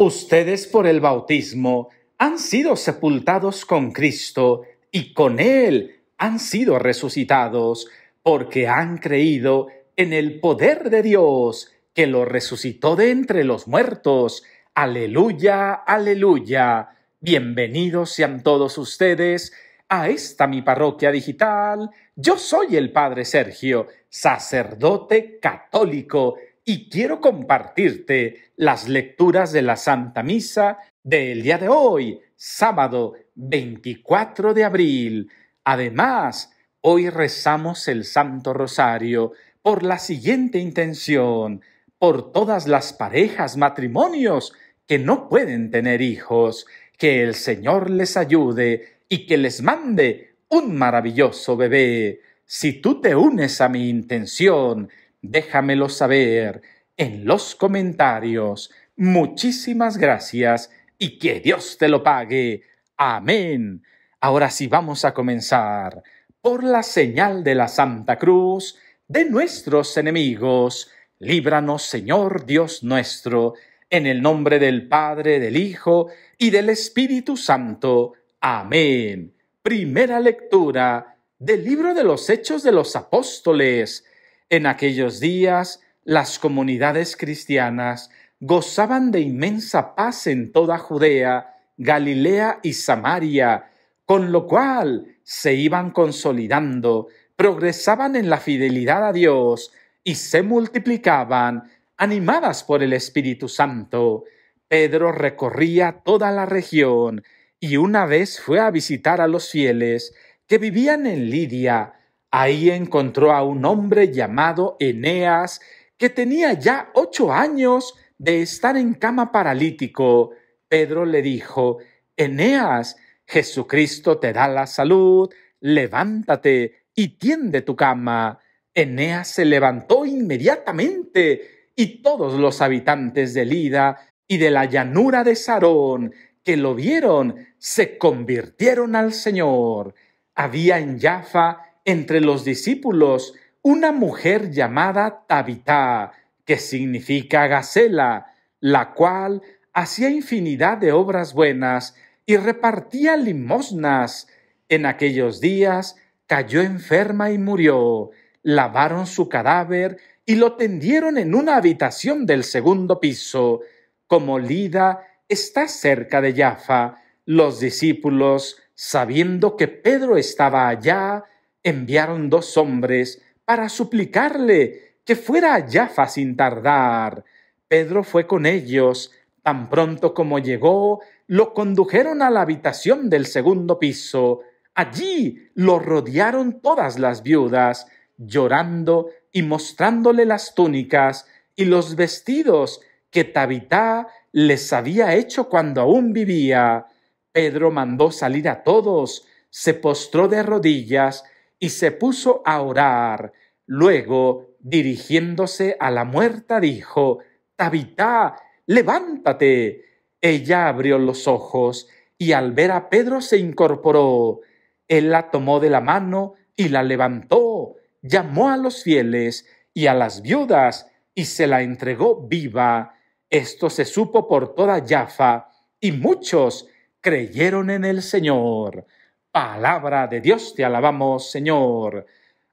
Ustedes por el bautismo han sido sepultados con Cristo y con Él han sido resucitados porque han creído en el poder de Dios que lo resucitó de entre los muertos. Aleluya, aleluya. Bienvenidos sean todos ustedes a esta mi parroquia digital. Yo soy el Padre Sergio, sacerdote católico y quiero compartirte las lecturas de la Santa Misa del día de hoy, sábado 24 de abril. Además, hoy rezamos el Santo Rosario por la siguiente intención, por todas las parejas, matrimonios que no pueden tener hijos, que el Señor les ayude y que les mande un maravilloso bebé. Si tú te unes a mi intención Déjamelo saber en los comentarios. Muchísimas gracias y que Dios te lo pague. Amén. Ahora sí vamos a comenzar por la señal de la Santa Cruz de nuestros enemigos. Líbranos, Señor Dios nuestro, en el nombre del Padre, del Hijo y del Espíritu Santo. Amén. Primera lectura del libro de los Hechos de los Apóstoles, en aquellos días las comunidades cristianas gozaban de inmensa paz en toda Judea, Galilea y Samaria, con lo cual se iban consolidando, progresaban en la fidelidad a Dios y se multiplicaban, animadas por el Espíritu Santo. Pedro recorría toda la región y una vez fue a visitar a los fieles que vivían en Lidia, Ahí encontró a un hombre llamado Eneas, que tenía ya ocho años de estar en cama paralítico. Pedro le dijo, Eneas, Jesucristo te da la salud, levántate y tiende tu cama. Eneas se levantó inmediatamente y todos los habitantes de Lida y de la llanura de Sarón que lo vieron se convirtieron al Señor. Había en Jaffa entre los discípulos una mujer llamada Tabitá, que significa gacela, la cual hacía infinidad de obras buenas y repartía limosnas. En aquellos días cayó enferma y murió. Lavaron su cadáver y lo tendieron en una habitación del segundo piso. Como Lida está cerca de Jaffa, los discípulos, sabiendo que Pedro estaba allá, enviaron dos hombres para suplicarle que fuera a Jaffa sin tardar. Pedro fue con ellos. Tan pronto como llegó, lo condujeron a la habitación del segundo piso. Allí lo rodearon todas las viudas, llorando y mostrándole las túnicas y los vestidos que Tabitá les había hecho cuando aún vivía. Pedro mandó salir a todos, se postró de rodillas y se puso a orar. Luego, dirigiéndose a la muerta, dijo, Tabitá, levántate. Ella abrió los ojos y al ver a Pedro se incorporó. Él la tomó de la mano y la levantó, llamó a los fieles y a las viudas y se la entregó viva. Esto se supo por toda Jaffa y muchos creyeron en el Señor. Palabra de Dios, te alabamos, Señor.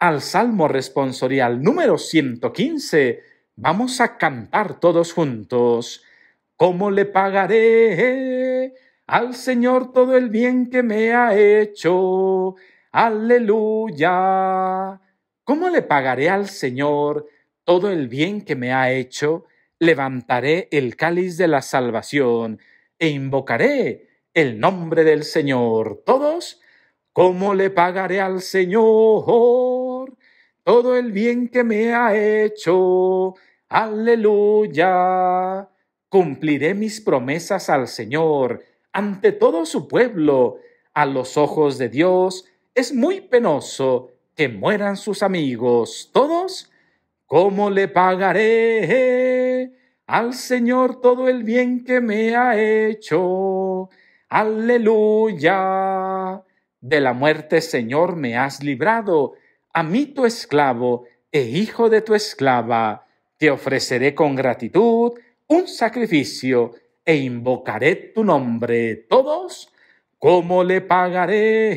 Al Salmo responsorial número 115, vamos a cantar todos juntos. ¿Cómo le pagaré al Señor todo el bien que me ha hecho? Aleluya. ¿Cómo le pagaré al Señor todo el bien que me ha hecho? Levantaré el cáliz de la salvación e invocaré el nombre del Señor. Todos, ¿cómo le pagaré al Señor todo el bien que me ha hecho? Aleluya. Cumpliré mis promesas al Señor ante todo su pueblo. A los ojos de Dios es muy penoso que mueran sus amigos. Todos, ¿cómo le pagaré eh, al Señor todo el bien que me ha hecho? Aleluya. De la muerte, Señor, me has librado. A mí tu esclavo e hijo de tu esclava, te ofreceré con gratitud un sacrificio e invocaré tu nombre. Todos, como le pagaré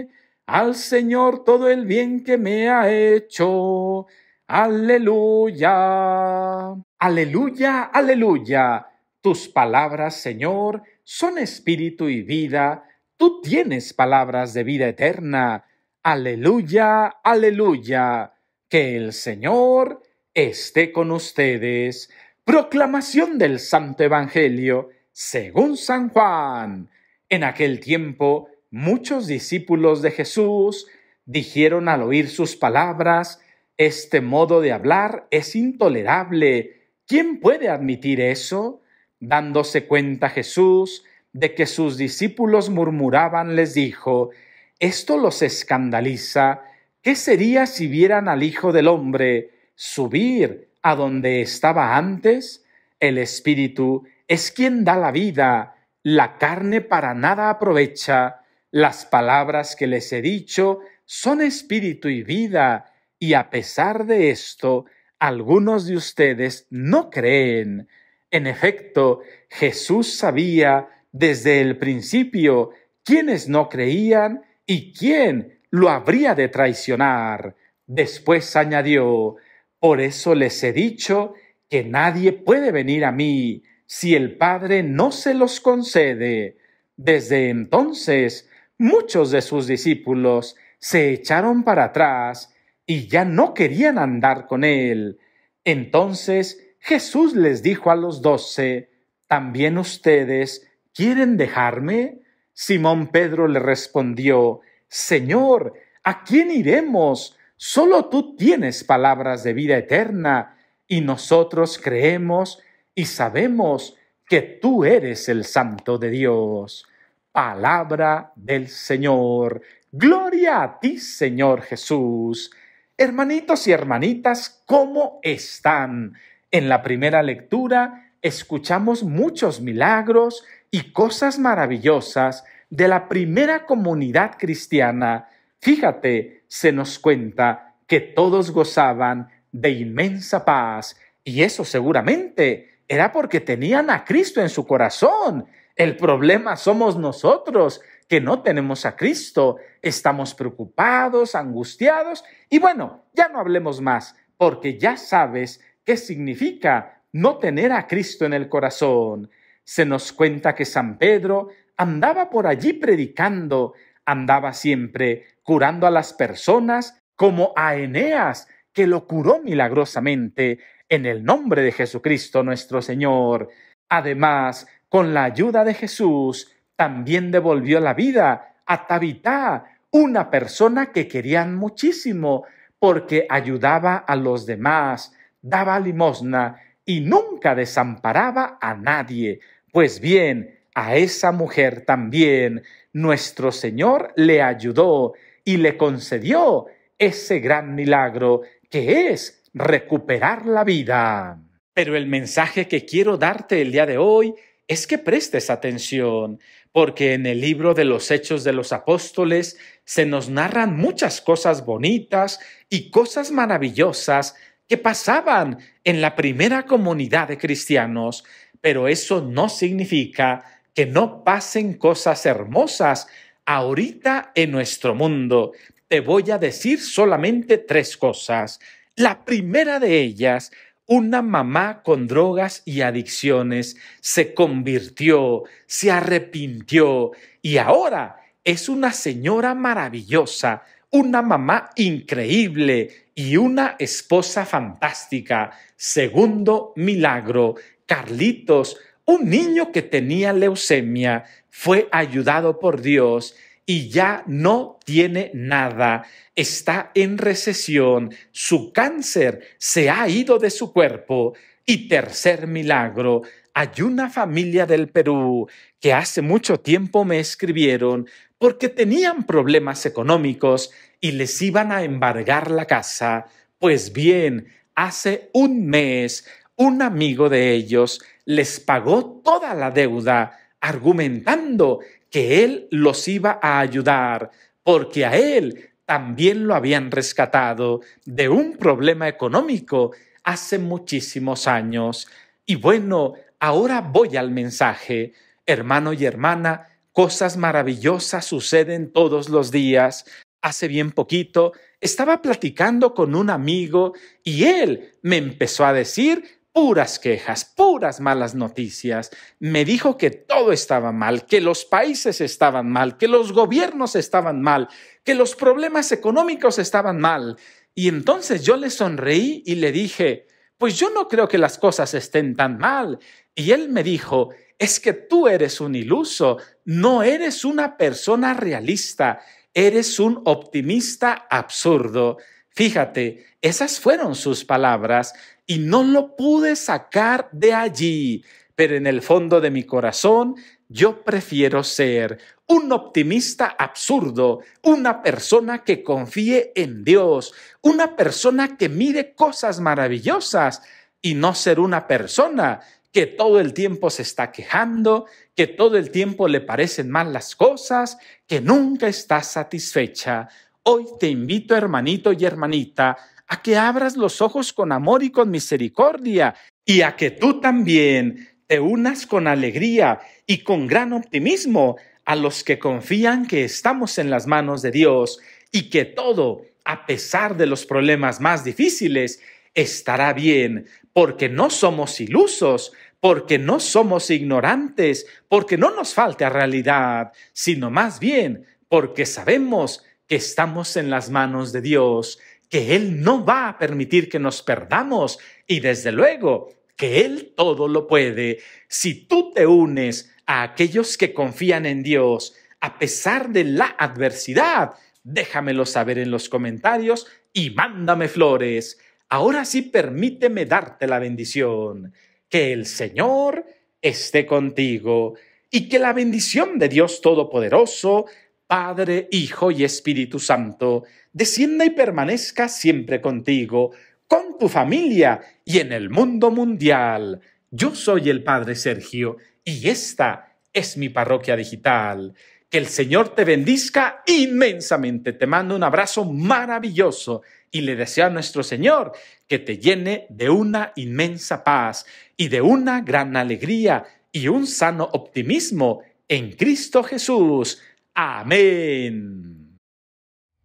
eh, al Señor todo el bien que me ha hecho? Aleluya. Aleluya, aleluya. Tus palabras, Señor, son espíritu y vida. Tú tienes palabras de vida eterna. Aleluya, aleluya. Que el Señor esté con ustedes. Proclamación del Santo Evangelio, según San Juan. En aquel tiempo, muchos discípulos de Jesús dijeron al oír sus palabras, Este modo de hablar es intolerable. ¿Quién puede admitir eso? Dándose cuenta Jesús de que sus discípulos murmuraban, les dijo, esto los escandaliza, ¿qué sería si vieran al Hijo del Hombre subir a donde estaba antes? El Espíritu es quien da la vida, la carne para nada aprovecha, las palabras que les he dicho son espíritu y vida, y a pesar de esto, algunos de ustedes no creen. En efecto, Jesús sabía desde el principio quiénes no creían y quién lo habría de traicionar. Después añadió, por eso les he dicho que nadie puede venir a mí si el Padre no se los concede. Desde entonces, muchos de sus discípulos se echaron para atrás y ya no querían andar con él. Entonces Jesús les dijo a los doce, ¿también ustedes quieren dejarme? Simón Pedro le respondió, Señor, ¿a quién iremos? Solo tú tienes palabras de vida eterna, y nosotros creemos y sabemos que tú eres el Santo de Dios. Palabra del Señor. Gloria a ti, Señor Jesús. Hermanitos y hermanitas, ¿cómo están? En la primera lectura escuchamos muchos milagros y cosas maravillosas de la primera comunidad cristiana. Fíjate, se nos cuenta que todos gozaban de inmensa paz y eso seguramente era porque tenían a Cristo en su corazón. El problema somos nosotros que no tenemos a Cristo. Estamos preocupados, angustiados y bueno, ya no hablemos más porque ya sabes ¿Qué significa no tener a Cristo en el corazón? Se nos cuenta que San Pedro andaba por allí predicando, andaba siempre curando a las personas como a Eneas, que lo curó milagrosamente en el nombre de Jesucristo nuestro Señor. Además, con la ayuda de Jesús, también devolvió la vida a Tabitá, una persona que querían muchísimo porque ayudaba a los demás, daba limosna y nunca desamparaba a nadie. Pues bien, a esa mujer también nuestro Señor le ayudó y le concedió ese gran milagro que es recuperar la vida. Pero el mensaje que quiero darte el día de hoy es que prestes atención, porque en el libro de los Hechos de los Apóstoles se nos narran muchas cosas bonitas y cosas maravillosas que pasaban en la primera comunidad de cristianos, pero eso no significa que no pasen cosas hermosas ahorita en nuestro mundo. Te voy a decir solamente tres cosas. La primera de ellas, una mamá con drogas y adicciones se convirtió, se arrepintió y ahora es una señora maravillosa una mamá increíble y una esposa fantástica. Segundo milagro, Carlitos, un niño que tenía leucemia, fue ayudado por Dios y ya no tiene nada, está en recesión, su cáncer se ha ido de su cuerpo. Y tercer milagro, hay una familia del Perú que hace mucho tiempo me escribieron porque tenían problemas económicos y les iban a embargar la casa. Pues bien, hace un mes un amigo de ellos les pagó toda la deuda, argumentando que él los iba a ayudar, porque a él también lo habían rescatado de un problema económico hace muchísimos años. Y bueno, ahora voy al mensaje. Hermano y hermana, Cosas maravillosas suceden todos los días. Hace bien poquito estaba platicando con un amigo y él me empezó a decir puras quejas, puras malas noticias. Me dijo que todo estaba mal, que los países estaban mal, que los gobiernos estaban mal, que los problemas económicos estaban mal. Y entonces yo le sonreí y le dije, pues yo no creo que las cosas estén tan mal. Y él me dijo, es que tú eres un iluso, no eres una persona realista, eres un optimista absurdo. Fíjate, esas fueron sus palabras y no lo pude sacar de allí, pero en el fondo de mi corazón yo prefiero ser un optimista absurdo, una persona que confíe en Dios, una persona que mire cosas maravillosas y no ser una persona que todo el tiempo se está quejando, que todo el tiempo le parecen mal las cosas, que nunca está satisfecha. Hoy te invito, hermanito y hermanita, a que abras los ojos con amor y con misericordia y a que tú también te unas con alegría y con gran optimismo a los que confían que estamos en las manos de Dios y que todo, a pesar de los problemas más difíciles, estará bien, porque no somos ilusos, porque no somos ignorantes, porque no nos falta realidad, sino más bien porque sabemos que estamos en las manos de Dios, que Él no va a permitir que nos perdamos y desde luego que Él todo lo puede. Si tú te unes a aquellos que confían en Dios, a pesar de la adversidad, déjamelo saber en los comentarios y mándame flores. Ahora sí permíteme darte la bendición. Que el Señor esté contigo y que la bendición de Dios Todopoderoso, Padre, Hijo y Espíritu Santo, descienda y permanezca siempre contigo, con tu familia y en el mundo mundial. Yo soy el Padre Sergio y esta es mi parroquia digital. Que el Señor te bendizca inmensamente. Te mando un abrazo maravilloso y le deseo a nuestro Señor que te llene de una inmensa paz y de una gran alegría y un sano optimismo en Cristo Jesús. Amén.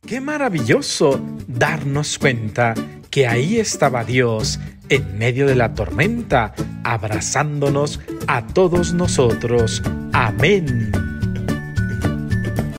Qué maravilloso darnos cuenta que ahí estaba Dios en medio de la tormenta, abrazándonos a todos nosotros. Amén.